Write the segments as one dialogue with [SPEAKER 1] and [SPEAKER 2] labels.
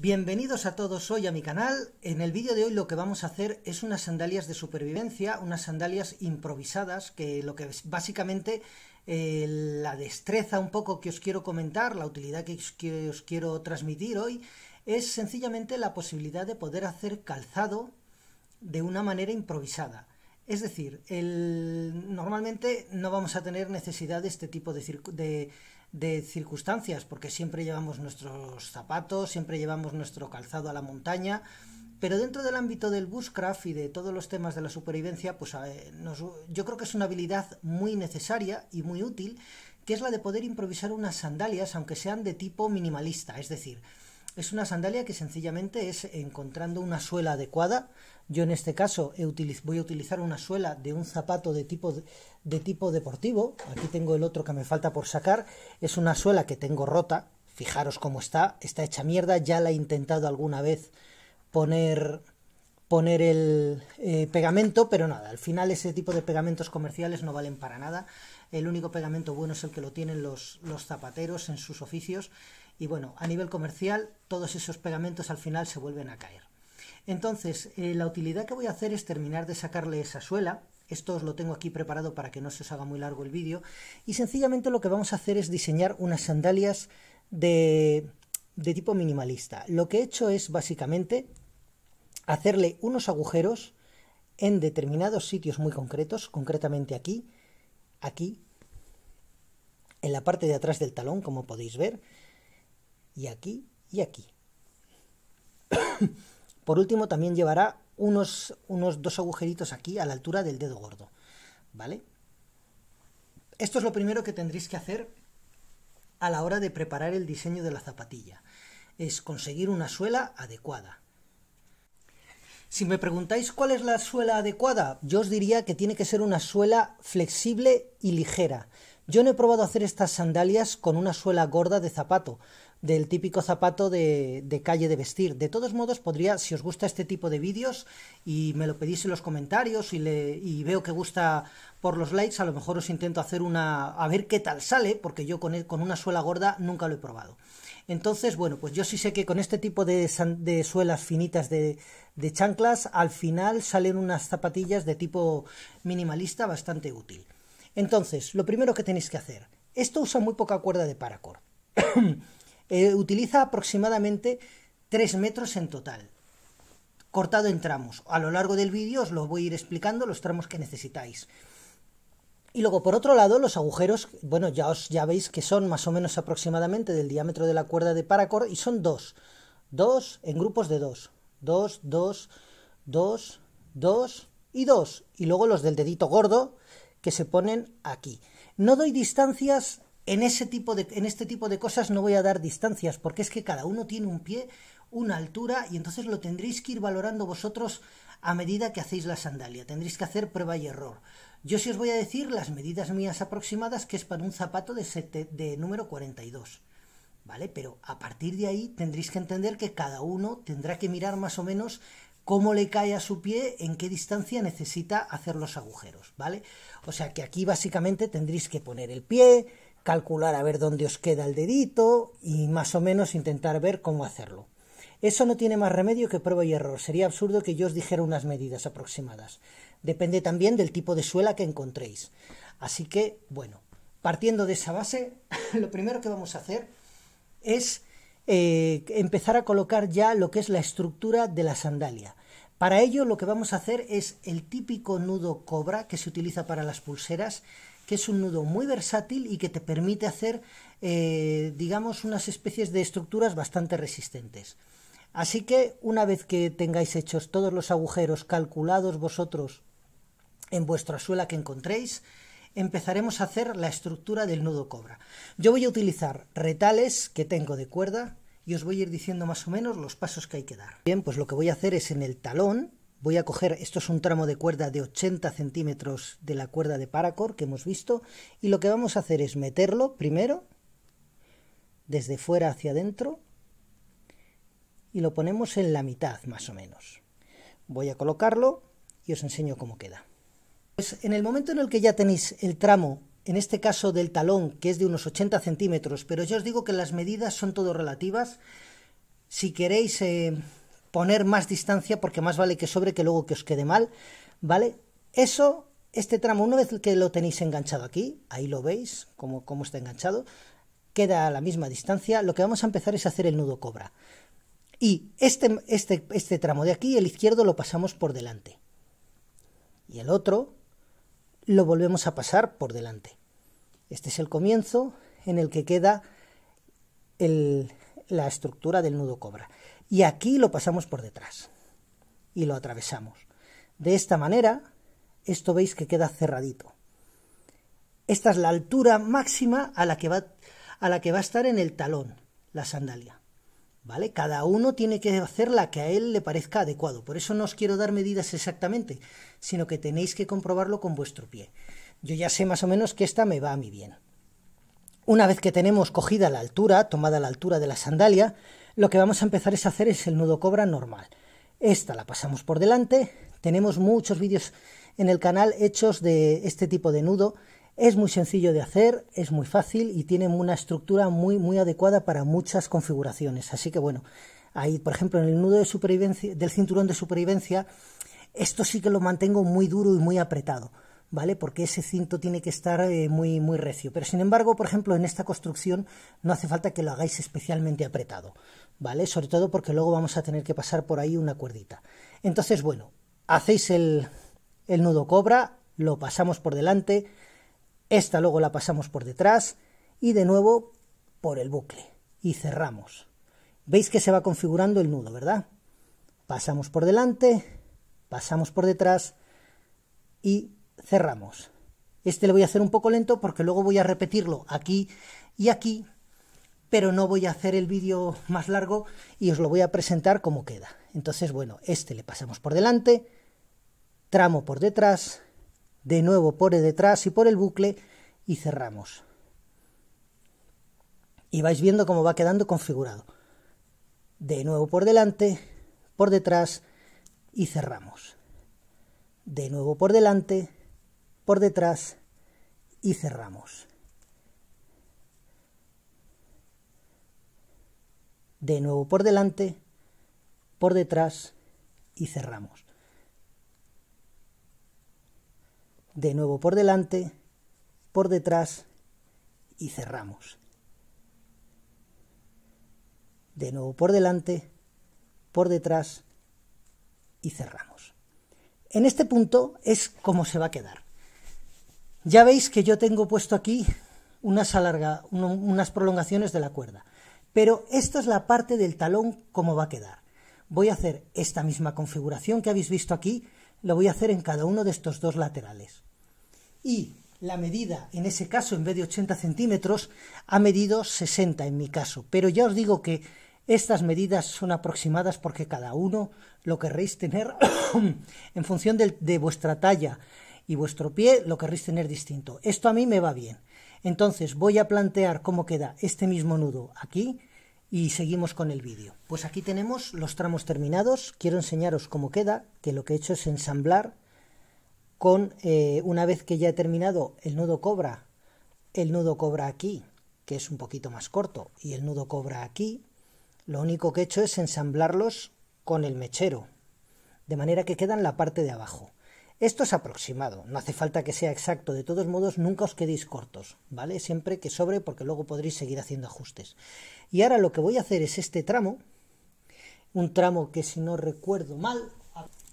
[SPEAKER 1] Bienvenidos a todos hoy a mi canal. En el vídeo de hoy lo que vamos a hacer es unas sandalias de supervivencia, unas sandalias improvisadas, que lo que es básicamente eh, la destreza un poco que os quiero comentar, la utilidad que os, quiero transmitir hoy, es sencillamente la posibilidad de poder hacer calzado de una manera improvisada. Es decir, normalmente no vamos a tener necesidad de este tipo de, de, de circunstancias, porque siempre llevamos nuestros zapatos, siempre llevamos nuestro calzado a la montaña, pero dentro del ámbito del bushcraft y de todos los temas de la supervivencia, pues eh, yo creo que es una habilidad muy necesaria y muy útil, que es la de poder improvisar unas sandalias, aunque sean de tipo minimalista, es decir, es una sandalia que sencillamente es encontrando una suela adecuada. Yo en este caso voy a utilizar una suela de un zapato de tipo, de tipo deportivo. Aquí tengo el otro que me falta por sacar. Es una suela que tengo rota. Fijaros cómo está. Está hecha mierda. Ya la he intentado alguna vez poner poner el eh, pegamento, pero nada, al final ese tipo de pegamentos comerciales no valen para nada. El único pegamento bueno es el que lo tienen los, los zapateros en sus oficios y bueno, a nivel comercial todos esos pegamentos al final se vuelven a caer. Entonces, eh, la utilidad que voy a hacer es terminar de sacarle esa suela, esto os lo tengo aquí preparado para que no se os haga muy largo el vídeo, y sencillamente lo que vamos a hacer es diseñar unas sandalias de tipo minimalista. Lo que he hecho es básicamente hacerle unos agujeros en determinados sitios muy concretos, concretamente aquí, aquí, en la parte de atrás del talón, como podéis ver, y aquí y aquí. Por último, también llevará unos, unos dos agujeritos aquí a la altura del dedo gordo. ¿Vale? Esto es lo primero que tendréis que hacer a la hora de preparar el diseño de la zapatilla. Es conseguir una suela adecuada. Si me preguntáis cuál es la suela adecuada, yo os diría que tiene que ser una suela flexible y ligera. Yo no he probado hacer estas sandalias con una suela gorda de zapato, del típico zapato de, calle de vestir. De todos modos, podría, si os gusta este tipo de vídeos y me lo pedís en los comentarios y, veo que gusta por los likes, a lo mejor os intento hacer una, a ver qué tal sale, porque yo con, una suela gorda nunca lo he probado. Entonces, bueno, pues yo sí sé que con este tipo de, suelas finitas de chanclas, al final salen unas zapatillas de tipo minimalista bastante útil. Entonces, lo primero que tenéis que hacer, esto usa muy poca cuerda de paracord. Eh, utiliza aproximadamente 3 metros en total, cortado en tramos. A lo largo del vídeo os lo voy a ir explicando los tramos que necesitáis. Y luego, por otro lado, los agujeros, bueno, ya, os, ya veis que son más o menos aproximadamente del diámetro de la cuerda de paracord y son dos. Dos en grupos de dos. Dos, dos, dos, dos y dos. Y luego los del dedito gordo que se ponen aquí. No doy distancias en, ese tipo de, en este tipo de cosas no voy a dar distancias, porque es que cada uno tiene un pie, una altura, y entonces lo tendréis que ir valorando vosotros a medida que hacéis la sandalia. Tendréis que hacer prueba y error. Yo sí os voy a decir las medidas mías aproximadas, que es para un zapato de, de número 42. ¿Vale? Pero a partir de ahí tendréis que entender que cada uno tendrá que mirar más o menos cómo le cae a su pie, en qué distancia necesita hacer los agujeros, ¿vale? O sea que aquí básicamente tendréis que poner el pie, calcular a ver dónde os queda el dedito y más o menos intentar ver cómo hacerlo. Eso no tiene más remedio que prueba y error. Sería absurdo que yo os dijera unas medidas aproximadas. Depende también del tipo de suela que encontréis. Así que, bueno, partiendo de esa base, lo primero que vamos a hacer es eh, empezar a colocar ya lo que es la estructura de la sandalia. Para ello lo que vamos a hacer es el típico nudo cobra que se utiliza para las pulseras que es un nudo muy versátil y que te permite hacer, eh, digamos, unas especies de estructuras bastante resistentes. Así que una vez que tengáis hechos todos los agujeros calculados vosotros en vuestra suela que encontréis, empezaremos a hacer la estructura del nudo cobra. Yo voy a utilizar retales que tengo de cuerda y os voy a ir diciendo más o menos los pasos que hay que dar. Bien, pues lo que voy a hacer es en el talón voy a coger, esto es un tramo de cuerda de 80 centímetros de la cuerda de paracord que hemos visto, y lo que vamos a hacer es meterlo primero, desde fuera hacia adentro, y lo ponemos en la mitad más o menos. Voy a colocarlo y os enseño cómo queda. Pues en el momento en el que ya tenéis el tramo en este caso del talón, que es de unos 80 centímetros, pero yo os digo que las medidas son todo relativas. Si queréis eh, poner más distancia porque más vale que sobre que luego que os quede mal, ¿vale? Eso, este tramo, una vez que lo tenéis enganchado aquí, ahí lo veis, como, como está enganchado, queda a la misma distancia, lo que vamos a empezar es hacer el nudo cobra. Y este, este, este, tramo de aquí, el izquierdo, lo pasamos por delante. Y el otro lo volvemos a pasar por delante. Este es el comienzo en el que queda la estructura del nudo cobra y aquí lo pasamos por detrás y lo atravesamos. De esta manera, esto veis que queda cerradito. Esta es la altura máxima a la que va a, la que va a estar en el talón la sandalia. ¿Vale? Cada uno tiene que hacer la que a él le parezca adecuado. Por eso no os quiero dar medidas exactamente, sino que tenéis que comprobarlo con vuestro pie. Yo ya sé más o menos que esta me va a mi bien. Una vez que tenemos cogida la altura, tomada la altura de la sandalia, lo que vamos a empezar es a hacer es el nudo cobra normal. Esta la pasamos por delante, tenemos muchos vídeos en el canal hechos de este tipo de nudo, es muy sencillo de hacer, es muy fácil y tiene una estructura muy muy adecuada para muchas configuraciones, así que bueno, ahí por ejemplo en el nudo de supervivencia del cinturón de supervivencia esto sí que lo mantengo muy duro y muy apretado. ¿vale? Porque ese cinto tiene que estar eh, muy, muy recio. Pero sin embargo, por ejemplo, en esta construcción no hace falta que lo hagáis especialmente apretado, ¿vale? Sobre todo porque luego vamos a tener que pasar por ahí una cuerdita. Entonces, bueno, hacéis el, el nudo cobra, lo pasamos por delante, esta luego la pasamos por detrás y de nuevo por el bucle y cerramos. Veis que se va configurando el nudo, ¿verdad? Pasamos por delante, pasamos por detrás y cerramos. Este le voy a hacer un poco lento porque luego voy a repetirlo aquí y aquí, pero no voy a hacer el vídeo más largo y os lo voy a presentar como queda. Entonces, bueno, este le pasamos por delante, tramo por detrás, de nuevo por detrás y por el bucle y cerramos. Y vais viendo cómo va quedando configurado. De nuevo por delante, por detrás y cerramos. De nuevo por delante, por detrás y cerramos. De nuevo por delante, por detrás y cerramos. De nuevo por delante, por detrás y cerramos. De nuevo por delante, por detrás y cerramos. En este punto es como se va a quedar. Ya veis que yo tengo puesto aquí unas, unas prolongaciones de la cuerda, pero esta es la parte del talón como va a quedar. Voy a hacer esta misma configuración que habéis visto aquí, lo voy a hacer en cada uno de estos dos laterales. Y la medida, en ese caso, en vez de 80 centímetros, ha medido 60 en mi caso. Pero ya os digo que estas medidas son aproximadas porque cada uno lo querréis tener en función de vuestra talla y vuestro pie lo querréis tener distinto. Esto a mí me va bien. Entonces voy a plantear cómo queda este mismo nudo aquí y seguimos con el vídeo. Pues aquí tenemos los tramos terminados. Quiero enseñaros cómo queda, que lo que he hecho es ensamblar con, eh, una vez que ya he terminado el nudo cobra, el nudo cobra aquí, que es un poquito más corto, y el nudo cobra aquí, lo único que he hecho es ensamblarlos con el mechero, de manera que quedan la parte de abajo. Esto es aproximado, no hace falta que sea exacto, de todos modos nunca os quedéis cortos, ¿vale? Siempre que sobre porque luego podréis seguir haciendo ajustes. Y ahora lo que voy a hacer es este tramo, un tramo que si no recuerdo mal,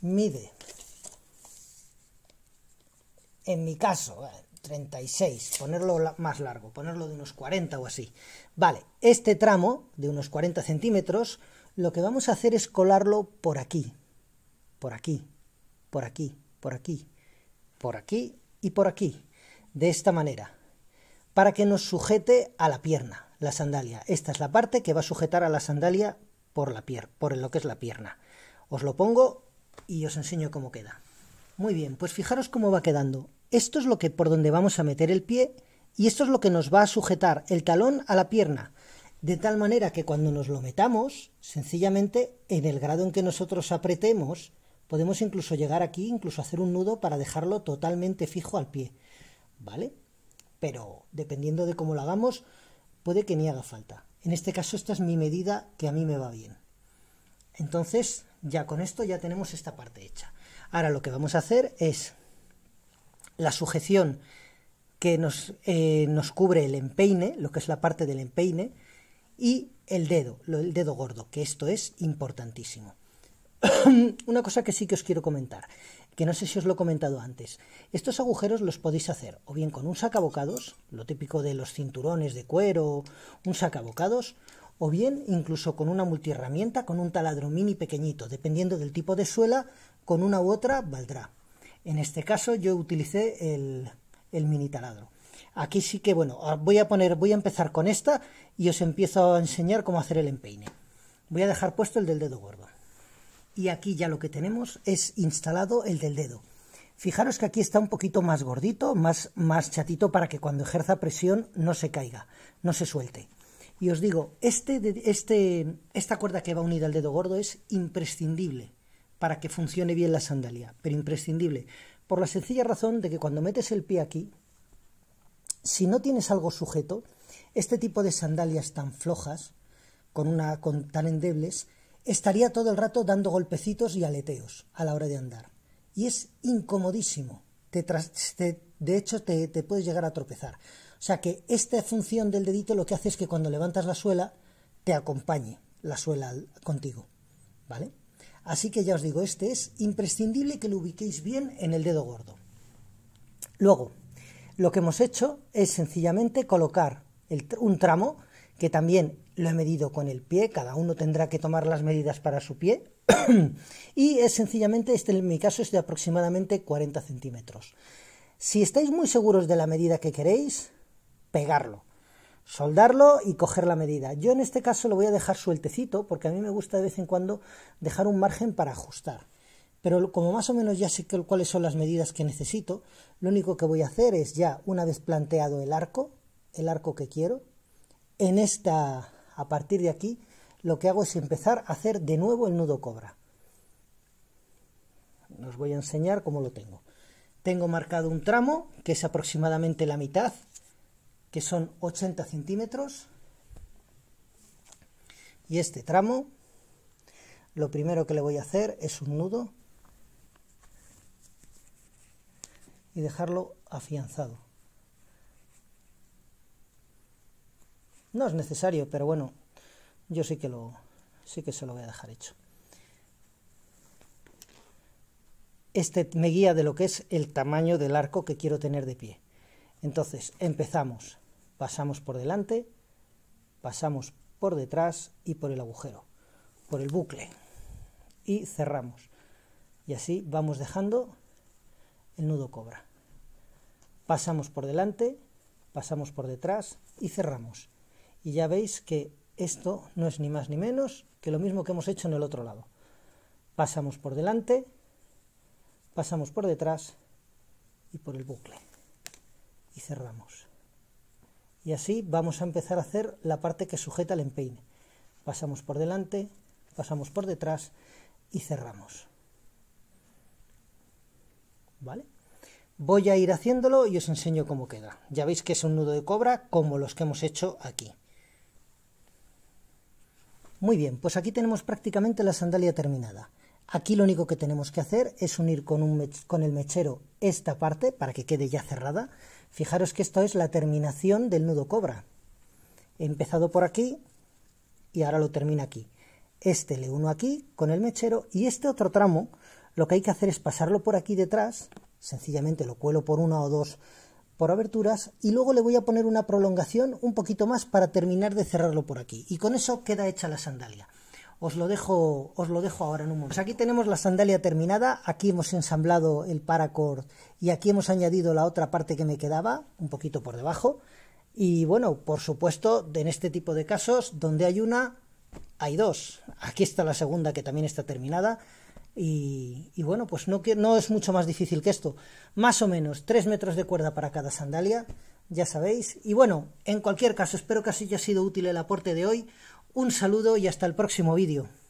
[SPEAKER 1] mide, en mi caso, 36, eh, ponerlo más largo, ponerlo de unos 40 o así. Vale, este tramo de unos 40 centímetros, lo que vamos a hacer es colarlo por aquí, por aquí, por aquí por aquí, por aquí y por aquí, de esta manera, para que nos sujete a la pierna, la sandalia. Esta es la parte que va a sujetar a la sandalia por, la pier por lo que es la pierna. Os lo pongo y os enseño cómo queda. Muy bien, pues fijaros cómo va quedando. Esto es lo que por donde vamos a meter el pie y esto es lo que nos va a sujetar el talón a la pierna, de tal manera que cuando nos lo metamos, sencillamente en el grado en que nosotros apretemos, Podemos incluso llegar aquí, incluso hacer un nudo para dejarlo totalmente fijo al pie, ¿vale? Pero dependiendo de cómo lo hagamos, puede que ni haga falta. En este caso esta es mi medida que a mí me va bien. Entonces, ya con esto ya tenemos esta parte hecha. Ahora lo que vamos a hacer es la sujeción que nos, eh, nos cubre el empeine, lo que es la parte del empeine, y el dedo, el dedo gordo, que esto es importantísimo. Una cosa que sí que os quiero comentar, que no sé si os lo he comentado antes. Estos agujeros los podéis hacer o bien con un sacabocados, lo típico de los cinturones de cuero, un sacabocados, o bien incluso con una multiherramienta, con un taladro mini pequeñito, dependiendo del tipo de suela, con una u otra valdrá. En este caso yo utilicé el, el mini taladro. Aquí sí que bueno, ah, voy a poner, voy a empezar con esta y os empiezo a enseñar cómo hacer el empeine. Voy a dejar puesto el del dedo gordo y aquí ya lo que tenemos es instalado el del dedo. Fijaros que aquí está un poquito más gordito, más, más chatito para que cuando ejerza presión no se caiga, no se suelte. Y os digo, este, este, esta cuerda que va unida al dedo gordo es imprescindible para que funcione bien la sandalia, pero imprescindible por la sencilla razón de que cuando metes el pie aquí, si no tienes algo sujeto, este tipo de sandalias tan flojas, con una, con, tan endebles, estaría todo el rato dando golpecitos y aleteos a la hora de andar. Y es incomodísimo. Te de hecho, te, puedes llegar a tropezar. O sea que esta función del dedito lo que hace es que cuando levantas la suela, te acompañe la suela contigo. ¿Vale? Así que ya os digo, este es imprescindible que lo ubiquéis bien en el dedo gordo. Luego, lo que hemos hecho es sencillamente colocar el, un tramo que también lo he medido con el pie, cada uno tendrá que tomar las medidas para su pie, y es sencillamente, este en mi caso es de aproximadamente 40 centímetros. Si estáis muy seguros de la medida que queréis, pegarlo, soldarlo y coger la medida. Yo en este caso lo voy a dejar sueltecito porque a mí me gusta de vez en cuando dejar un margen para ajustar. Pero como más o menos ya sé cuáles son las medidas que necesito, lo único que voy a hacer es ya, una vez planteado el arco, el arco que quiero, en esta, a partir de aquí, lo que hago es empezar a hacer de nuevo el nudo cobra. Os voy a enseñar cómo lo tengo. Tengo marcado un tramo, que es aproximadamente la mitad, que son 80 centímetros. Y este tramo, lo primero que le voy a hacer es un nudo y dejarlo afianzado. No es necesario, pero bueno, yo sí que lo sí que se lo voy a dejar hecho. Este me guía de lo que es el tamaño del arco que quiero tener de pie. Entonces, empezamos. Pasamos por delante, pasamos por detrás y por el agujero, por el bucle. Y cerramos. Y así vamos dejando el nudo cobra. Pasamos por delante, pasamos por detrás y cerramos. Y ya veis que esto no es ni más ni menos que lo mismo que hemos hecho en el otro lado. Pasamos por delante, pasamos por detrás y por el bucle. Y cerramos. Y así vamos a empezar a hacer la parte que sujeta el empeine. Pasamos por delante, pasamos por detrás y cerramos. ¿Vale? Voy a ir haciéndolo y os enseño cómo queda. Ya veis que es un nudo de cobra como los que hemos hecho aquí. Muy bien, pues aquí tenemos prácticamente la sandalia terminada. Aquí lo único que tenemos que hacer es unir con, el mechero esta parte para que quede ya cerrada. Fijaros que esto es la terminación del nudo cobra. He empezado por aquí y ahora lo termino aquí. Este le uno aquí con el mechero y este otro tramo lo que hay que hacer es pasarlo por aquí detrás, sencillamente lo cuelo por una o dos por aberturas y luego le voy a poner una prolongación un poquito más para terminar de cerrarlo por aquí. Y con eso queda hecha la sandalia. Os lo dejo, os lo dejo ahora en un momento. Pues aquí tenemos la sandalia terminada, aquí hemos ensamblado el paracord y aquí hemos añadido la otra parte que me quedaba, un poquito por debajo. Y bueno, por supuesto, en este tipo de casos, donde hay una, hay dos. Aquí está la segunda que también está terminada. Y, bueno, pues no, no es mucho más difícil que esto. Más o menos 3 metros de cuerda para cada sandalia, ya sabéis. Y bueno, en cualquier caso, espero que así haya sido útil el aporte de hoy. Un saludo y hasta el próximo vídeo.